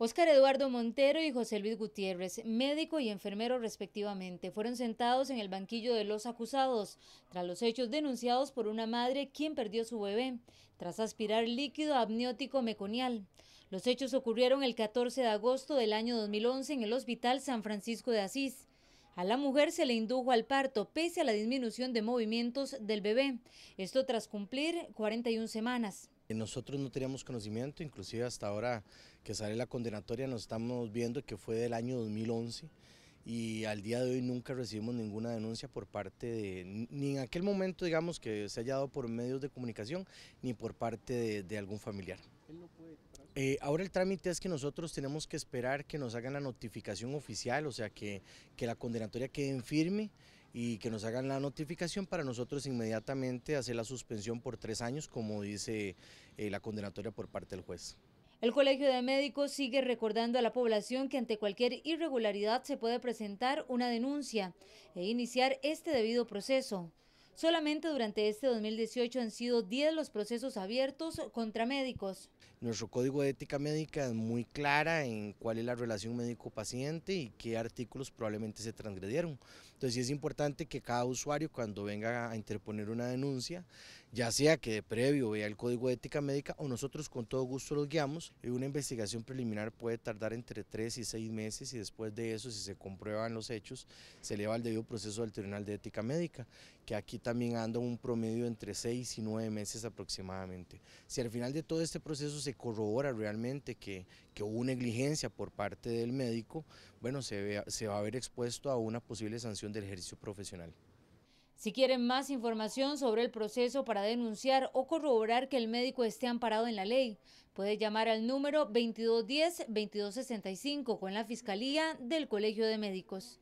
Óscar Eduardo Montero y José Luis Gutiérrez, médico y enfermero respectivamente, fueron sentados en el banquillo de los acusados tras los hechos denunciados por una madre quien perdió su bebé tras aspirar líquido amniótico meconial. Los hechos ocurrieron el 14 de agosto del año 2011 en el Hospital San Francisco de Asís. A la mujer se le indujo al parto pese a la disminución de movimientos del bebé, esto tras cumplir 41 semanas. Nosotros no teníamos conocimiento, inclusive hasta ahora que sale la condenatoria nos estamos viendo que fue del año 2011 y al día de hoy nunca recibimos ninguna denuncia por parte de, ni en aquel momento digamos que se haya dado por medios de comunicación, ni por parte de, algún familiar. Eh, ahora el trámite es que nosotros tenemos que esperar que nos hagan la notificación oficial, o sea que, que la condenatoria quede en firme y que nos hagan la notificación para nosotros inmediatamente hacer la suspensión por tres años, como dice eh, la condenatoria por parte del juez. El Colegio de Médicos sigue recordando a la población que ante cualquier irregularidad se puede presentar una denuncia e iniciar este debido proceso. Solamente durante este 2018 han sido 10 los procesos abiertos contra médicos. Nuestro código de ética médica es muy clara en cuál es la relación médico-paciente y qué artículos probablemente se transgredieron. Entonces es importante que cada usuario cuando venga a interponer una denuncia, ya sea que de previo vea el código de ética médica o nosotros con todo gusto los guiamos, y una investigación preliminar puede tardar entre 3 y 6 meses y después de eso, si se comprueban los hechos, se eleva al debido proceso del Tribunal de Ética Médica, que aquí también anda un promedio entre seis y nueve meses aproximadamente. Si al final de todo este proceso se corrobora realmente que, que hubo negligencia por parte del médico, bueno, se, se va a ver expuesto a una posible sanción del ejercicio profesional. Si quieren más información sobre el proceso para denunciar o corroborar que el médico esté amparado en la ley, puede llamar al número 2210-2265 con la Fiscalía del Colegio de Médicos.